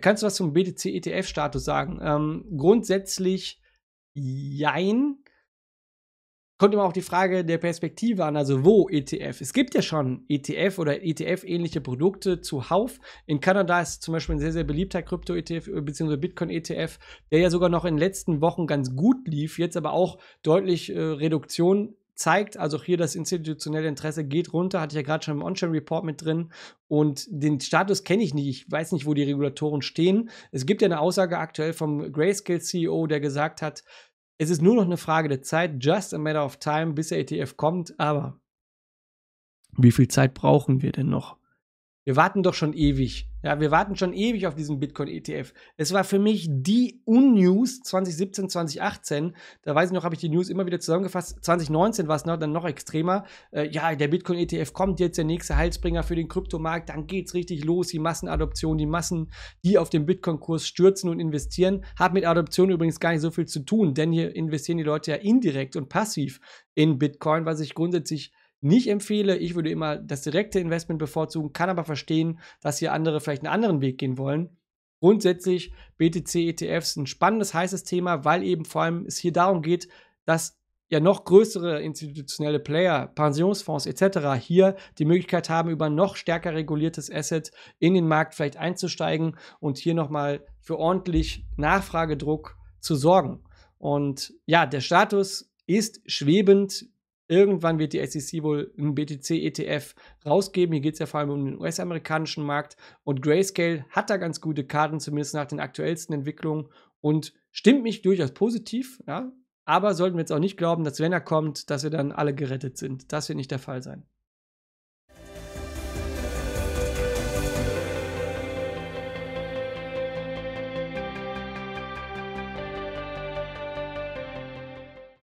Kannst du was zum BTC-ETF-Status sagen? Ähm, grundsätzlich jein. Kommt immer auch die Frage der Perspektive an, also wo ETF. Es gibt ja schon ETF oder ETF-ähnliche Produkte zuhauf. In Kanada ist zum Beispiel ein sehr, sehr beliebter Krypto-ETF äh, bzw. Bitcoin-ETF, der ja sogar noch in den letzten Wochen ganz gut lief, jetzt aber auch deutlich äh, Reduktion zeigt also hier das institutionelle Interesse geht runter, hatte ich ja gerade schon im On-Chain-Report mit drin. Und den Status kenne ich nicht. Ich weiß nicht, wo die Regulatoren stehen. Es gibt ja eine Aussage aktuell vom Grayscale-CEO, der gesagt hat, es ist nur noch eine Frage der Zeit, just a matter of time, bis der ETF kommt. Aber wie viel Zeit brauchen wir denn noch? Wir warten doch schon ewig. Ja, wir warten schon ewig auf diesen Bitcoin-ETF. Es war für mich die Unnews 2017, 2018. Da weiß ich noch, habe ich die News immer wieder zusammengefasst. 2019 war es noch, dann noch extremer. Äh, ja, der Bitcoin-ETF kommt jetzt, der nächste Heilsbringer für den Kryptomarkt. Dann geht es richtig los. Die Massenadoption, die Massen, die auf den Bitcoin-Kurs stürzen und investieren. Hat mit Adoption übrigens gar nicht so viel zu tun, denn hier investieren die Leute ja indirekt und passiv in Bitcoin, was ich grundsätzlich nicht empfehle. Ich würde immer das direkte Investment bevorzugen, kann aber verstehen, dass hier andere vielleicht einen anderen Weg gehen wollen. Grundsätzlich BTC-ETFs ein spannendes, heißes Thema, weil eben vor allem es hier darum geht, dass ja noch größere institutionelle Player, Pensionsfonds etc. hier die Möglichkeit haben, über noch stärker reguliertes Asset in den Markt vielleicht einzusteigen und hier nochmal für ordentlich Nachfragedruck zu sorgen. Und ja, der Status ist schwebend. Irgendwann wird die SEC wohl einen BTC-ETF rausgeben. Hier geht es ja vor allem um den US-amerikanischen Markt. Und Grayscale hat da ganz gute Karten, zumindest nach den aktuellsten Entwicklungen. Und stimmt mich durchaus positiv. Ja? Aber sollten wir jetzt auch nicht glauben, dass wenn er kommt, dass wir dann alle gerettet sind. Das wird nicht der Fall sein.